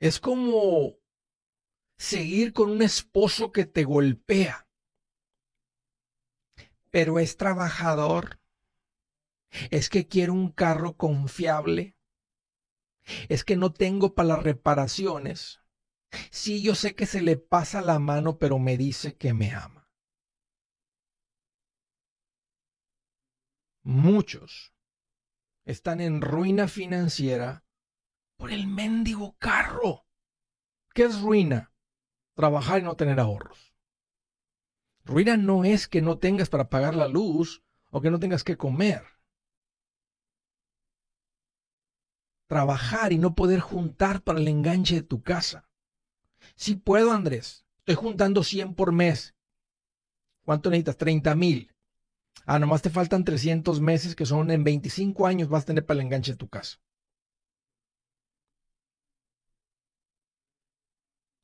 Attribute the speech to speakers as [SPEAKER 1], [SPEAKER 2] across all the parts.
[SPEAKER 1] Es como seguir con un esposo que te golpea, pero es trabajador. Es que quiero un carro confiable. Es que no tengo para las reparaciones. Sí, yo sé que se le pasa la mano, pero me dice que me ama. Muchos están en ruina financiera por el mendigo carro. ¿Qué es ruina? Trabajar y no tener ahorros. Ruina no es que no tengas para pagar la luz o que no tengas que comer. Trabajar y no poder juntar para el enganche de tu casa. Si sí puedo, Andrés. Estoy juntando 100 por mes. ¿Cuánto necesitas? 30 mil. Ah, nomás te faltan 300 meses, que son en 25 años vas a tener para el enganche de tu casa.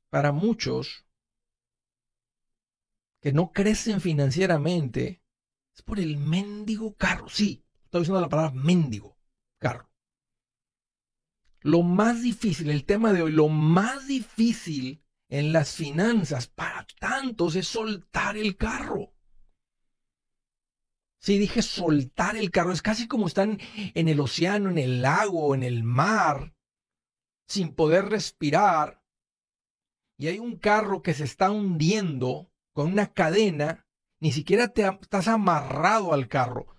[SPEAKER 1] para muchos que no crecen financieramente es por el mendigo carro. Sí, estoy usando la palabra mendigo carro. Lo más difícil, el tema de hoy, lo más difícil en las finanzas para tantos es soltar el carro. si dije soltar el carro. Es casi como están en el océano, en el lago, en el mar, sin poder respirar y hay un carro que se está hundiendo con una cadena, ni siquiera te, estás amarrado al carro.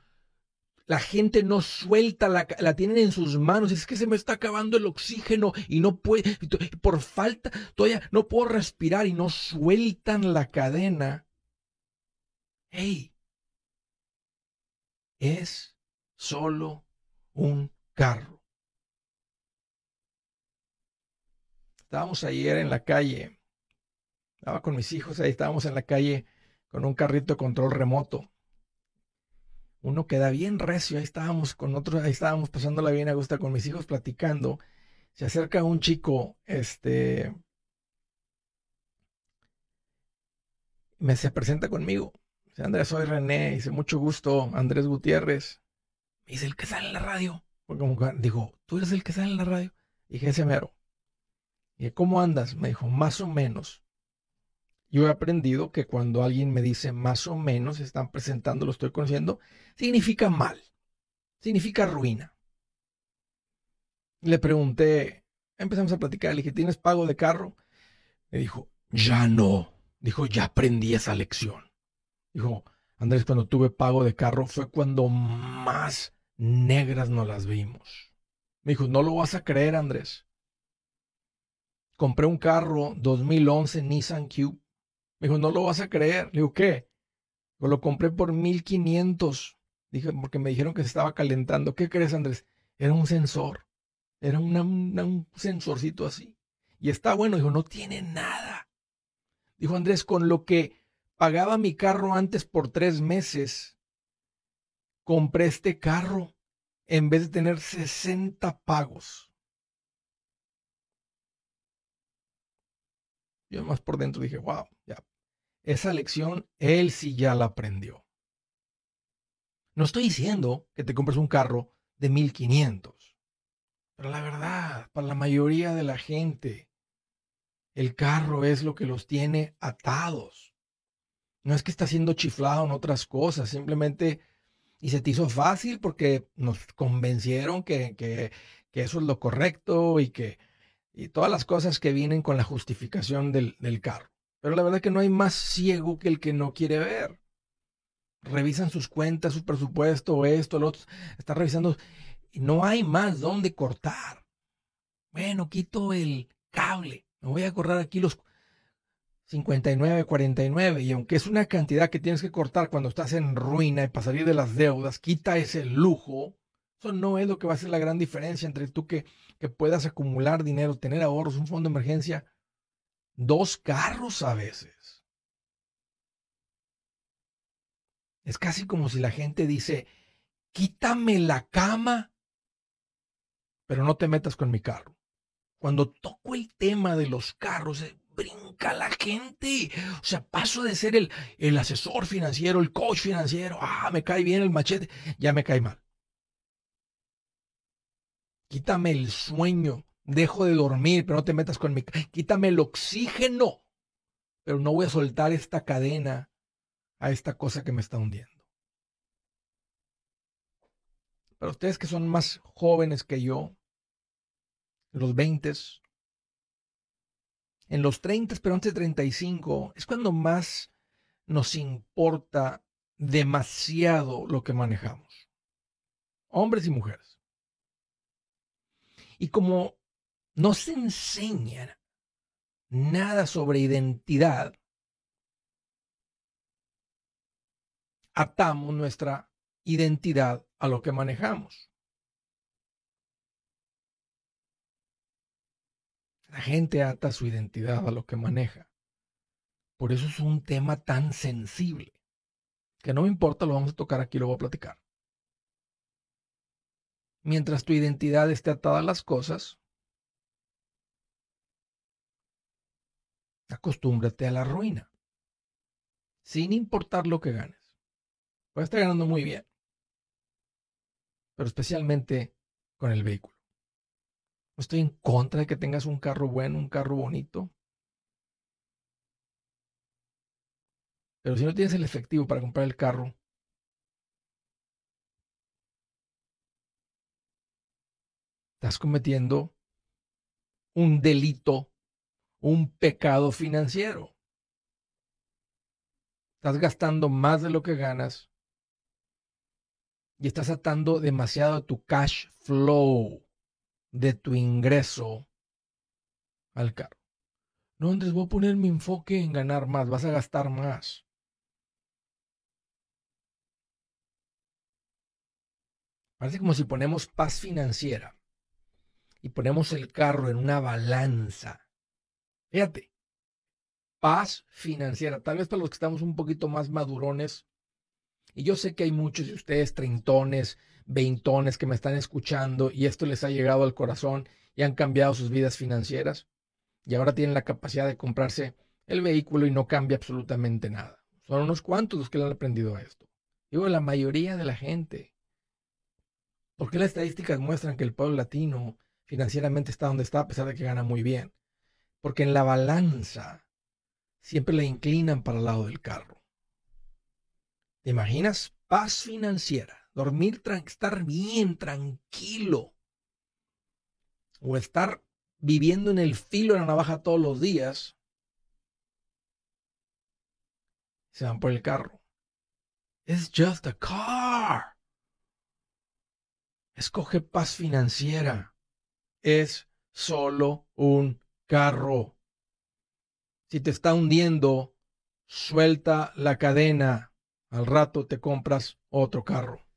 [SPEAKER 1] La gente no suelta, la, la tienen en sus manos. Es que se me está acabando el oxígeno y no puede, por falta, todavía no puedo respirar y no sueltan la cadena. ¡Hey! Es solo un carro. Estábamos ayer en la calle, estaba con mis hijos ahí, estábamos en la calle con un carrito de control remoto. Uno queda bien recio, ahí estábamos con otros, ahí estábamos pasándola bien a gusto con mis hijos platicando. Se acerca un chico, este, me se presenta conmigo. Dice, Andrés, soy René, dice, mucho gusto, Andrés Gutiérrez. Me dice, el que sale en la radio. Digo, tú eres el que sale en la radio. dije, ese mero. Y eh, ¿cómo andas? Me dijo, más o menos. Yo he aprendido que cuando alguien me dice más o menos, están presentando, lo estoy conociendo, significa mal, significa ruina. Le pregunté, empezamos a platicar, le dije, ¿tienes pago de carro? Me dijo, ya no. Dijo, ya aprendí esa lección. Dijo, Andrés, cuando tuve pago de carro fue cuando más negras nos las vimos. Me dijo, no lo vas a creer, Andrés compré un carro 2011 Nissan Cube. Me dijo, no lo vas a creer. Le digo, ¿qué? lo compré por 1500. Dije, porque me dijeron que se estaba calentando. ¿Qué crees, Andrés? Era un sensor. Era un sensorcito así. Y está bueno. Dijo, no tiene nada. Dijo, Andrés, con lo que pagaba mi carro antes por tres meses, compré este carro en vez de tener 60 pagos. Yo más por dentro dije, wow, ya. Esa lección él sí ya la aprendió. No estoy diciendo que te compres un carro de 1500, pero la verdad, para la mayoría de la gente, el carro es lo que los tiene atados. No es que está siendo chiflado en otras cosas, simplemente y se te hizo fácil porque nos convencieron que, que eso es lo correcto y que y todas las cosas que vienen con la justificación del, del carro. Pero la verdad es que no hay más ciego que el que no quiere ver. Revisan sus cuentas, su presupuesto, esto, lo otro. Están revisando. Y no hay más dónde cortar. Bueno, quito el cable. Me voy a cortar aquí los 59, 49. Y aunque es una cantidad que tienes que cortar cuando estás en ruina y para salir de las deudas, quita ese lujo eso no es lo que va a ser la gran diferencia entre tú que, puedas acumular dinero, tener ahorros, un fondo de emergencia, dos carros a veces. Es casi como si la gente dice, quítame la cama, pero no te metas con mi carro. Cuando toco el tema de los carros, eh, brinca la gente. O sea, paso de ser el, el asesor financiero, el coach financiero, ah, me cae bien el machete, ya me cae mal. Quítame el sueño, dejo de dormir, pero no te metas con mi... Quítame el oxígeno, pero no voy a soltar esta cadena a esta cosa que me está hundiendo. Para ustedes que son más jóvenes que yo, los 20, en los 30, pero antes de 35, es cuando más nos importa demasiado lo que manejamos, hombres y mujeres. Y como no se enseña nada sobre identidad, atamos nuestra identidad a lo que manejamos. La gente ata su identidad a lo que maneja. Por eso es un tema tan sensible, que no me importa, lo vamos a tocar aquí, lo voy a platicar mientras tu identidad esté atada a las cosas, acostúmbrate a la ruina, sin importar lo que ganes. Puedes estar ganando muy bien, pero especialmente con el vehículo. No estoy en contra de que tengas un carro bueno, un carro bonito. Pero si no tienes el efectivo para comprar el carro, estás cometiendo un delito, un pecado financiero. Estás gastando más de lo que ganas y estás atando demasiado tu cash flow de tu ingreso al carro. No, Andrés, voy a poner mi enfoque en ganar más, vas a gastar más. Parece como si ponemos paz financiera y ponemos el carro en una balanza. Fíjate, paz financiera. Tal vez para los que estamos un poquito más madurones, y yo sé que hay muchos de ustedes, treintones, veintones, que me están escuchando y esto les ha llegado al corazón y han cambiado sus vidas financieras y ahora tienen la capacidad de comprarse el vehículo y no cambia absolutamente nada. Son unos cuantos los que le han aprendido a esto. Digo, la mayoría de la gente. Porque las estadísticas muestran que el pueblo latino financieramente está donde está a pesar de que gana muy bien. Porque en la balanza siempre la inclinan para el lado del carro. ¿Te imaginas? Paz financiera, dormir, estar bien, tranquilo. O estar viviendo en el filo de la navaja todos los días. Se van por el carro. It's just a car. Escoge paz financiera es solo un carro. Si te está hundiendo, suelta la cadena. Al rato te compras otro carro.